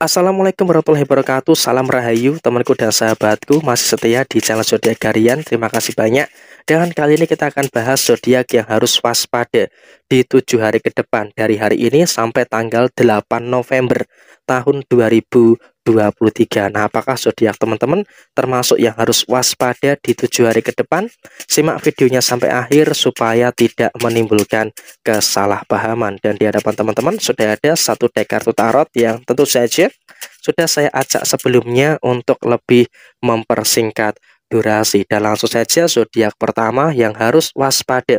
Assalamualaikum warahmatullahi wabarakatuh Salam Rahayu temanku dan sahabatku Masih setia di channel Zodiac Garian Terima kasih banyak Dan kali ini kita akan bahas zodiak yang harus waspada Di tujuh hari ke depan Dari hari ini sampai tanggal 8 November tahun 2023. Nah, apakah zodiak teman-teman termasuk yang harus waspada di tujuh hari ke depan? Simak videonya sampai akhir supaya tidak menimbulkan kesalahpahaman. Dan di hadapan teman-teman sudah ada satu deck kartu tarot yang tentu saja sudah saya ajak sebelumnya untuk lebih mempersingkat durasi. Dan langsung saja zodiak pertama yang harus waspada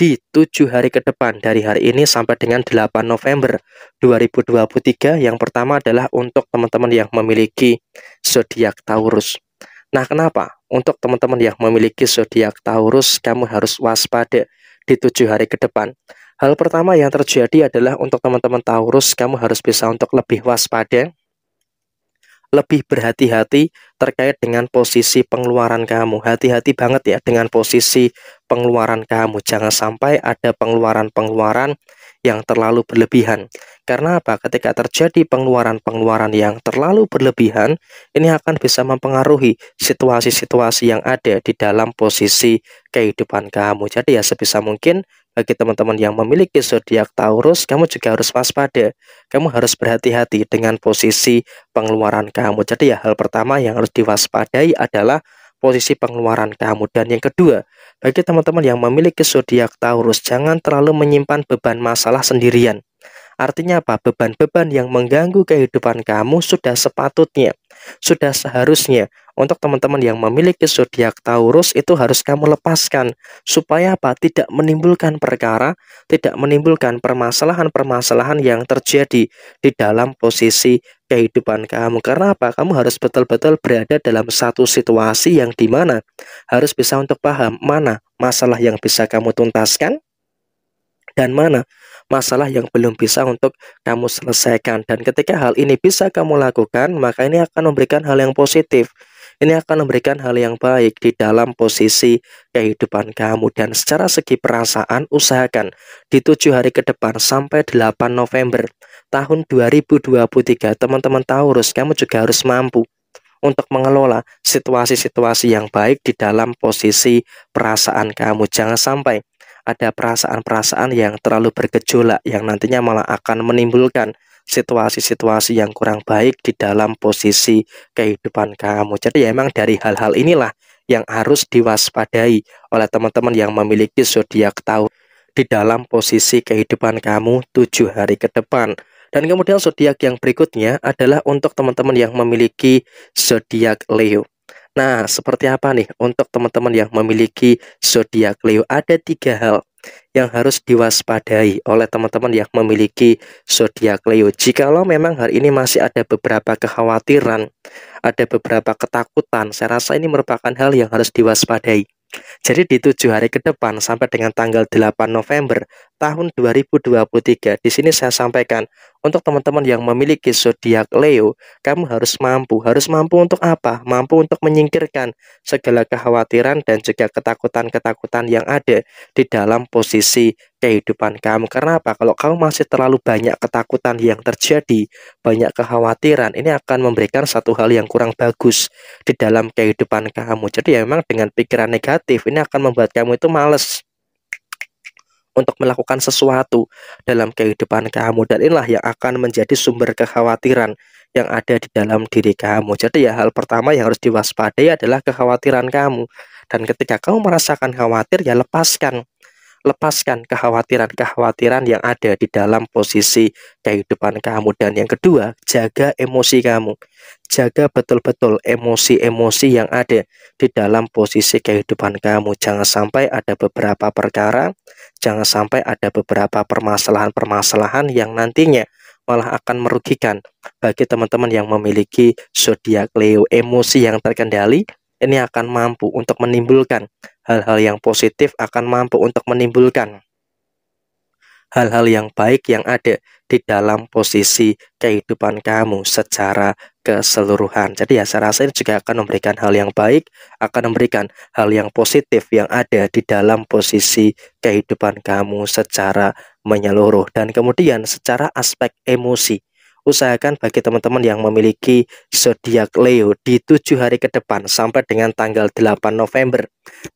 di tujuh hari ke depan dari hari ini sampai dengan 8 November 2023. Yang pertama adalah untuk teman-teman yang memiliki zodiak Taurus. Nah, kenapa? Untuk teman-teman yang memiliki zodiak Taurus, kamu harus waspada di tujuh hari ke depan. Hal pertama yang terjadi adalah untuk teman-teman Taurus, kamu harus bisa untuk lebih waspada lebih berhati-hati terkait dengan posisi pengeluaran kamu. Hati-hati banget ya dengan posisi pengeluaran kamu. Jangan sampai ada pengeluaran-pengeluaran yang terlalu berlebihan. Karena apa? Ketika terjadi pengeluaran-pengeluaran yang terlalu berlebihan, ini akan bisa mempengaruhi situasi-situasi yang ada di dalam posisi kehidupan kamu. Jadi ya sebisa mungkin bagi teman-teman yang memiliki zodiak Taurus, kamu juga harus waspada. Kamu harus berhati-hati dengan posisi pengeluaran kamu. Jadi ya hal pertama yang harus diwaspadai adalah posisi pengeluaran kamu. Dan yang kedua, bagi teman-teman yang memiliki zodiak Taurus, jangan terlalu menyimpan beban masalah sendirian. Artinya apa? Beban-beban yang mengganggu kehidupan kamu sudah sepatutnya, sudah seharusnya. Untuk teman-teman yang memiliki zodiak Taurus itu harus kamu lepaskan supaya apa? Tidak menimbulkan perkara, tidak menimbulkan permasalahan-permasalahan yang terjadi di dalam posisi kehidupan kamu. Karena apa? Kamu harus betul-betul berada dalam satu situasi yang dimana harus bisa untuk paham mana masalah yang bisa kamu tuntaskan, dan mana masalah yang belum bisa untuk kamu selesaikan. Dan ketika hal ini bisa kamu lakukan, maka ini akan memberikan hal yang positif. Ini akan memberikan hal yang baik di dalam posisi kehidupan kamu dan secara segi perasaan usahakan di tujuh hari ke depan sampai 8 November tahun 2023 teman-teman Taurus kamu juga harus mampu untuk mengelola situasi-situasi yang baik di dalam posisi perasaan kamu. Jangan sampai ada perasaan-perasaan yang terlalu bergejolak yang nantinya malah akan menimbulkan situasi-situasi yang kurang baik di dalam posisi kehidupan kamu. Jadi ya emang dari hal-hal inilah yang harus diwaspadai oleh teman-teman yang memiliki zodiak tahu di dalam posisi kehidupan kamu tujuh hari ke depan. Dan kemudian zodiak yang berikutnya adalah untuk teman-teman yang memiliki zodiak Leo. Nah, seperti apa nih untuk teman-teman yang memiliki zodiak Leo? Ada tiga hal yang harus diwaspadai oleh teman-teman yang memiliki zodiak Leo. Jika lo memang hari ini masih ada beberapa kekhawatiran, ada beberapa ketakutan, saya rasa ini merupakan hal yang harus diwaspadai. Jadi di tujuh hari ke depan sampai dengan tanggal 8 November tahun 2023. Di sini saya sampaikan, untuk teman-teman yang memiliki zodiak Leo, kamu harus mampu. Harus mampu untuk apa? Mampu untuk menyingkirkan segala kekhawatiran dan juga ketakutan-ketakutan yang ada di dalam posisi kehidupan kamu. Karena apa? Kalau kamu masih terlalu banyak ketakutan yang terjadi, banyak kekhawatiran, ini akan memberikan satu hal yang kurang bagus di dalam kehidupan kamu. Jadi ya memang dengan pikiran negatif ini akan membuat kamu itu males untuk melakukan sesuatu dalam kehidupan kamu dan inilah yang akan menjadi sumber kekhawatiran yang ada di dalam diri kamu. Jadi ya hal pertama yang harus diwaspadai adalah kekhawatiran kamu dan ketika kamu merasakan khawatir ya lepaskan lepaskan kekhawatiran-kekhawatiran yang ada di dalam posisi kehidupan kamu. Dan yang kedua, jaga emosi kamu. Jaga betul-betul emosi-emosi yang ada di dalam posisi kehidupan kamu. Jangan sampai ada beberapa perkara, jangan sampai ada beberapa permasalahan-permasalahan yang nantinya malah akan merugikan bagi teman-teman yang memiliki zodiak Leo. Emosi yang terkendali ini akan mampu untuk menimbulkan hal-hal yang positif akan mampu untuk menimbulkan hal-hal yang baik yang ada di dalam posisi kehidupan kamu secara keseluruhan. Jadi ya saya rasa ini juga akan memberikan hal yang baik, akan memberikan hal yang positif yang ada di dalam posisi kehidupan kamu secara menyeluruh dan kemudian secara aspek emosi usahakan bagi teman-teman yang memiliki zodiak Leo di tujuh hari ke depan sampai dengan tanggal 8 November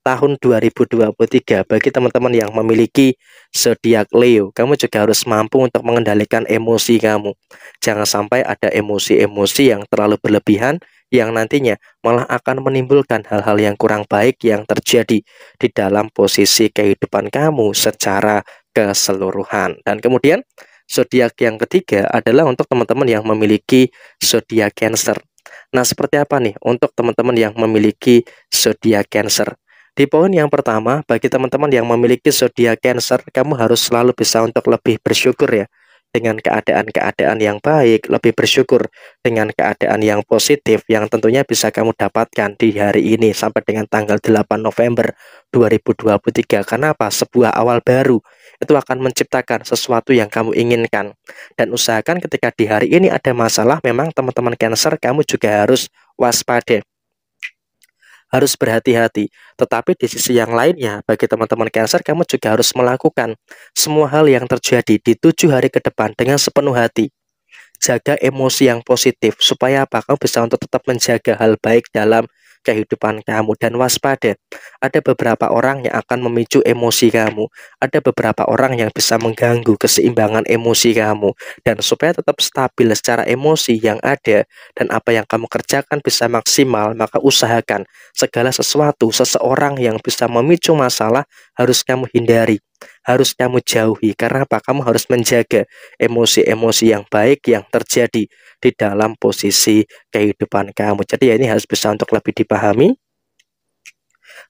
tahun 2023 bagi teman-teman yang memiliki zodiak Leo kamu juga harus mampu untuk mengendalikan emosi kamu jangan sampai ada emosi-emosi yang terlalu berlebihan yang nantinya malah akan menimbulkan hal-hal yang kurang baik yang terjadi di dalam posisi kehidupan kamu secara keseluruhan dan kemudian zodiak yang ketiga adalah untuk teman-teman yang memiliki zodiak Cancer. Nah, seperti apa nih untuk teman-teman yang memiliki zodiak Cancer? Di poin yang pertama, bagi teman-teman yang memiliki zodiak Cancer, kamu harus selalu bisa untuk lebih bersyukur ya dengan keadaan-keadaan yang baik, lebih bersyukur dengan keadaan yang positif yang tentunya bisa kamu dapatkan di hari ini sampai dengan tanggal 8 November 2023. Kenapa? Sebuah awal baru itu akan menciptakan sesuatu yang kamu inginkan. Dan usahakan ketika di hari ini ada masalah memang teman-teman Cancer kamu juga harus waspada harus berhati-hati. Tetapi di sisi yang lainnya, bagi teman-teman Cancer, kamu juga harus melakukan semua hal yang terjadi di tujuh hari ke depan dengan sepenuh hati. Jaga emosi yang positif supaya apa? Kamu bisa untuk tetap menjaga hal baik dalam kehidupan kamu dan waspada. Ada beberapa orang yang akan memicu emosi kamu. Ada beberapa orang yang bisa mengganggu keseimbangan emosi kamu. Dan supaya tetap stabil secara emosi yang ada dan apa yang kamu kerjakan bisa maksimal, maka usahakan segala sesuatu seseorang yang bisa memicu masalah harus kamu hindari, harus kamu jauhi. Karena apa? Kamu harus menjaga emosi-emosi yang baik yang terjadi di dalam posisi kehidupan kamu. Jadi ya ini harus bisa untuk lebih dipahami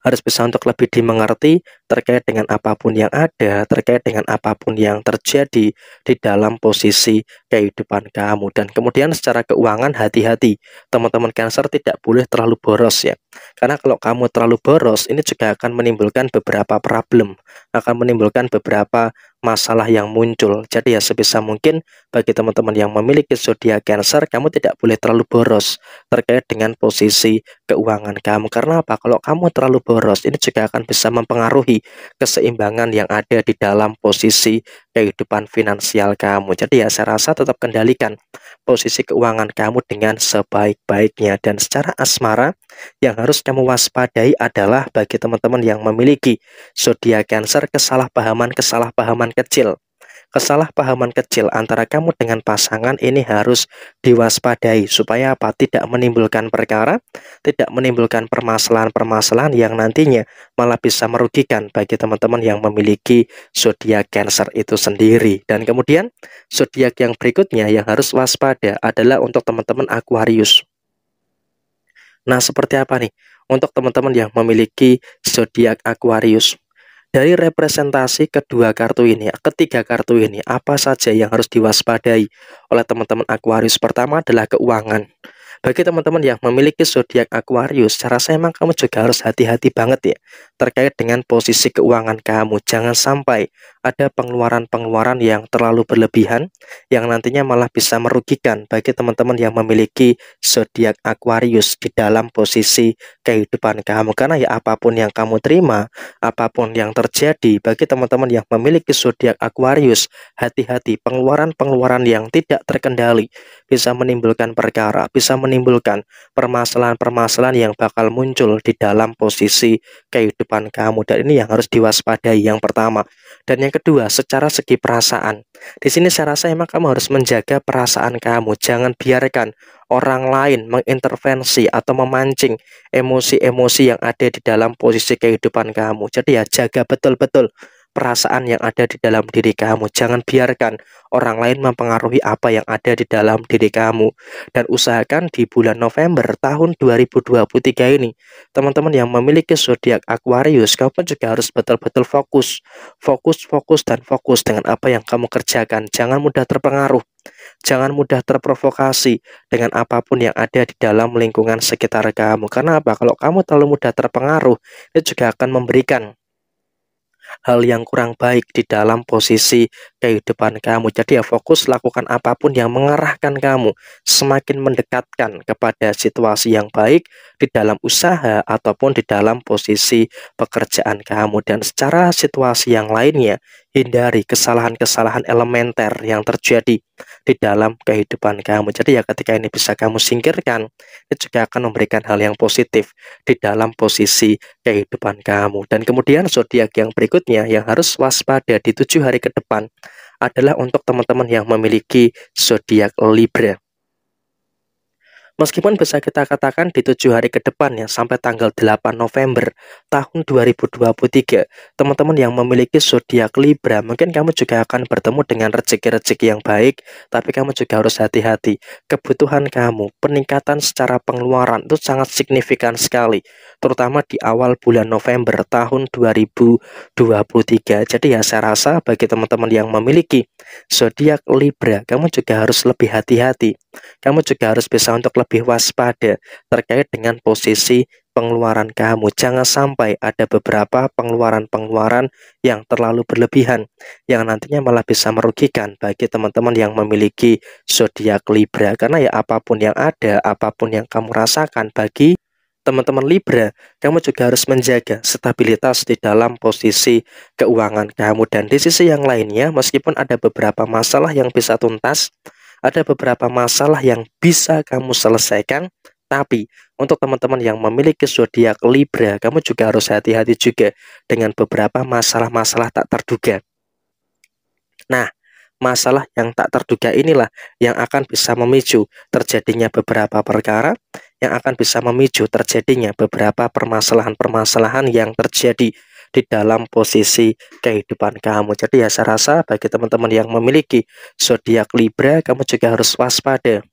harus bisa untuk lebih dimengerti terkait dengan apapun yang ada, terkait dengan apapun yang terjadi di dalam posisi kehidupan kamu. Dan kemudian secara keuangan hati-hati, teman-teman Cancer tidak boleh terlalu boros ya. Karena kalau kamu terlalu boros, ini juga akan menimbulkan beberapa problem, akan menimbulkan beberapa masalah yang muncul. Jadi ya sebisa mungkin bagi teman-teman yang memiliki zodiak Cancer, kamu tidak boleh terlalu boros terkait dengan posisi keuangan kamu. Karena apa? Kalau kamu terlalu boros, ini juga akan bisa mempengaruhi keseimbangan yang ada di dalam posisi kehidupan finansial kamu. Jadi ya saya rasa tetap kendalikan posisi keuangan kamu dengan sebaik-baiknya. Dan secara asmara yang harus kamu waspadai adalah bagi teman-teman yang memiliki zodiak Cancer kesalahpahaman-kesalahpahaman kecil Kesalahpahaman kecil antara kamu dengan pasangan ini harus diwaspadai supaya apa? Tidak menimbulkan perkara, tidak menimbulkan permasalahan-permasalahan yang nantinya malah bisa merugikan bagi teman-teman yang memiliki zodiak Cancer itu sendiri. Dan kemudian zodiak yang berikutnya yang harus waspada adalah untuk teman-teman Aquarius. Nah, seperti apa nih? Untuk teman-teman yang memiliki zodiak Aquarius, dari representasi kedua kartu ini, ketiga kartu ini, apa saja yang harus diwaspadai oleh teman-teman Aquarius? Pertama adalah keuangan. Bagi teman-teman yang memiliki zodiak Aquarius, cara saya memang kamu juga harus hati-hati banget ya terkait dengan posisi keuangan kamu. Jangan sampai ada pengeluaran-pengeluaran yang terlalu berlebihan yang nantinya malah bisa merugikan bagi teman-teman yang memiliki zodiak Aquarius di dalam posisi kehidupan kamu. Karena ya apapun yang kamu terima, apapun yang terjadi bagi teman-teman yang memiliki zodiak Aquarius, hati-hati pengeluaran-pengeluaran yang tidak terkendali bisa menimbulkan perkara, bisa menimbulkan menimbulkan permasalahan-permasalahan yang bakal muncul di dalam posisi kehidupan kamu dan ini yang harus diwaspadai yang pertama dan yang kedua secara segi perasaan di sini saya rasa emang kamu harus menjaga perasaan kamu jangan biarkan orang lain mengintervensi atau memancing emosi-emosi yang ada di dalam posisi kehidupan kamu jadi ya jaga betul-betul perasaan yang ada di dalam diri kamu. Jangan biarkan orang lain mempengaruhi apa yang ada di dalam diri kamu. Dan usahakan di bulan November tahun 2023 ini, teman-teman yang memiliki zodiak Aquarius, kamu juga harus betul-betul fokus. Fokus, fokus, dan fokus dengan apa yang kamu kerjakan. Jangan mudah terpengaruh. Jangan mudah terprovokasi dengan apapun yang ada di dalam lingkungan sekitar kamu. Karena apa? Kalau kamu terlalu mudah terpengaruh, itu juga akan memberikan hal yang kurang baik di dalam posisi kehidupan kamu. Jadi ya fokus lakukan apapun yang mengarahkan kamu semakin mendekatkan kepada situasi yang baik di dalam usaha ataupun di dalam posisi pekerjaan kamu dan secara situasi yang lainnya hindari kesalahan-kesalahan elementer yang terjadi di dalam kehidupan kamu. Jadi ya ketika ini bisa kamu singkirkan, itu juga akan memberikan hal yang positif di dalam posisi kehidupan kamu. Dan kemudian zodiak yang berikutnya yang harus waspada di tujuh hari ke depan adalah untuk teman-teman yang memiliki zodiak Libra. Meskipun bisa kita katakan di tujuh hari ke depan ya sampai tanggal 8 November tahun 2023, teman-teman yang memiliki zodiak Libra mungkin kamu juga akan bertemu dengan rezeki-rezeki yang baik, tapi kamu juga harus hati-hati. Kebutuhan kamu, peningkatan secara pengeluaran itu sangat signifikan sekali, terutama di awal bulan November tahun 2023. Jadi ya saya rasa bagi teman-teman yang memiliki zodiak Libra, kamu juga harus lebih hati-hati. Kamu juga harus bisa untuk lebih lebih waspada terkait dengan posisi pengeluaran kamu. Jangan sampai ada beberapa pengeluaran-pengeluaran yang terlalu berlebihan yang nantinya malah bisa merugikan bagi teman-teman yang memiliki zodiak Libra. Karena ya apapun yang ada, apapun yang kamu rasakan bagi teman-teman Libra, kamu juga harus menjaga stabilitas di dalam posisi keuangan kamu dan di sisi yang lainnya meskipun ada beberapa masalah yang bisa tuntas ada beberapa masalah yang bisa kamu selesaikan tapi untuk teman-teman yang memiliki zodiak Libra, kamu juga harus hati-hati juga dengan beberapa masalah-masalah tak terduga. Nah, masalah yang tak terduga inilah yang akan bisa memicu terjadinya beberapa perkara yang akan bisa memicu terjadinya beberapa permasalahan-permasalahan yang terjadi di dalam posisi kehidupan kamu. Jadi ya saya rasa bagi teman-teman yang memiliki zodiak Libra, kamu juga harus waspada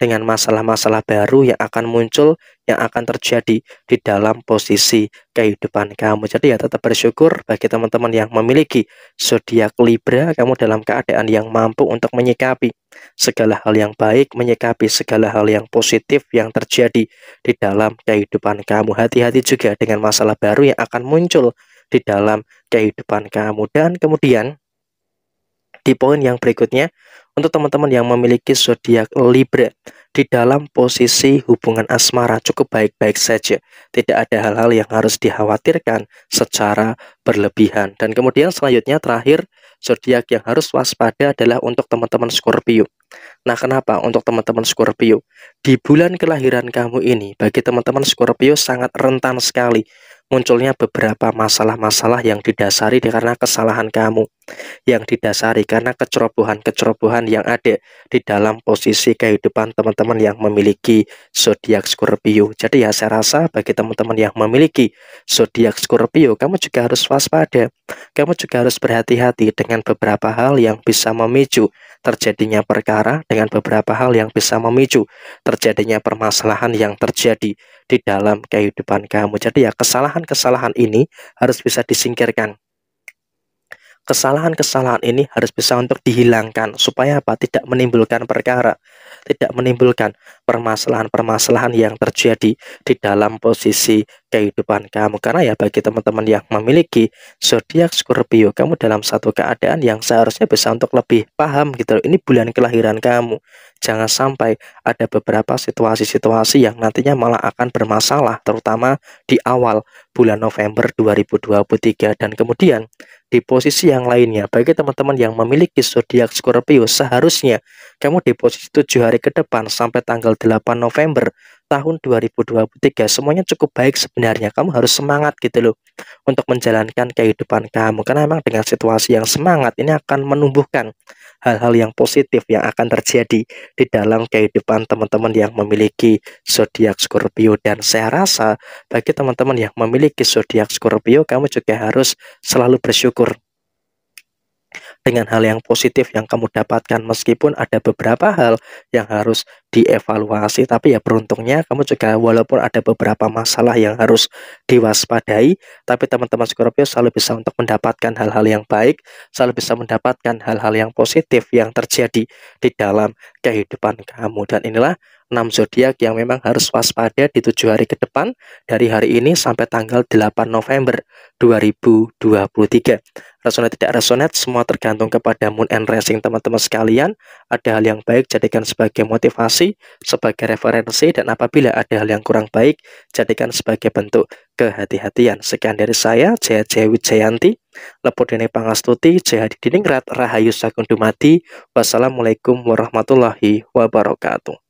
dengan masalah-masalah baru yang akan muncul, yang akan terjadi di dalam posisi kehidupan kamu. Jadi ya tetap bersyukur bagi teman-teman yang memiliki zodiak Libra, kamu dalam keadaan yang mampu untuk menyikapi segala hal yang baik, menyikapi segala hal yang positif yang terjadi di dalam kehidupan kamu. Hati-hati juga dengan masalah baru yang akan muncul di dalam kehidupan kamu. Dan kemudian di poin yang berikutnya untuk teman-teman yang memiliki zodiak Libra di dalam posisi hubungan asmara cukup baik-baik saja. Tidak ada hal-hal yang harus dikhawatirkan secara berlebihan. Dan kemudian selanjutnya terakhir zodiak yang harus waspada adalah untuk teman-teman Scorpio. Nah, kenapa untuk teman-teman Scorpio? Di bulan kelahiran kamu ini bagi teman-teman Scorpio sangat rentan sekali munculnya beberapa masalah-masalah yang didasari karena kesalahan kamu yang didasari karena kecerobohan-kecerobohan yang ada di dalam posisi kehidupan teman-teman yang memiliki zodiak Scorpio. Jadi ya saya rasa bagi teman-teman yang memiliki zodiak Scorpio, kamu juga harus waspada. Kamu juga harus berhati-hati dengan beberapa hal yang bisa memicu terjadinya perkara dengan beberapa hal yang bisa memicu terjadinya permasalahan yang terjadi di dalam kehidupan kamu. Jadi ya kesalahan-kesalahan ini harus bisa disingkirkan kesalahan-kesalahan ini harus bisa untuk dihilangkan supaya apa? Tidak menimbulkan perkara, tidak menimbulkan permasalahan-permasalahan yang terjadi di dalam posisi kehidupan kamu. Karena ya bagi teman-teman yang memiliki zodiak Scorpio, kamu dalam satu keadaan yang seharusnya bisa untuk lebih paham gitu. Ini bulan kelahiran kamu. Jangan sampai ada beberapa situasi-situasi yang nantinya malah akan bermasalah, terutama di awal bulan November 2023 dan kemudian di posisi yang lainnya bagi teman-teman yang memiliki zodiak Scorpio seharusnya kamu di posisi 7 hari ke depan sampai tanggal November tahun 2023 semuanya cukup baik sebenarnya kamu harus semangat gitu loh untuk menjalankan kehidupan kamu karena memang dengan situasi yang semangat ini akan menumbuhkan hal-hal yang positif yang akan terjadi di dalam kehidupan teman-teman yang memiliki zodiak Scorpio dan saya rasa bagi teman-teman yang memiliki zodiak Scorpio kamu juga harus selalu bersyukur dengan hal yang positif yang kamu dapatkan meskipun ada beberapa hal yang harus dievaluasi tapi ya beruntungnya kamu juga walaupun ada beberapa masalah yang harus diwaspadai tapi teman-teman Scorpio selalu bisa untuk mendapatkan hal-hal yang baik selalu bisa mendapatkan hal-hal yang positif yang terjadi di dalam kehidupan kamu dan inilah 6 zodiak yang memang harus waspada di tujuh hari ke depan dari hari ini sampai tanggal 8 November 2023 resonate tidak resonate semua tergantung kepada moon and rising teman-teman sekalian ada hal yang baik jadikan sebagai motivasi referensi sebagai referensi dan apabila ada hal yang kurang baik jadikan sebagai bentuk kehati-hatian. Sekian dari saya Jaya Jaya Wijayanti, Lepodene Pangastuti, Jaya Diningrat, Rahayu Sakundumati. Wassalamualaikum warahmatullahi wabarakatuh.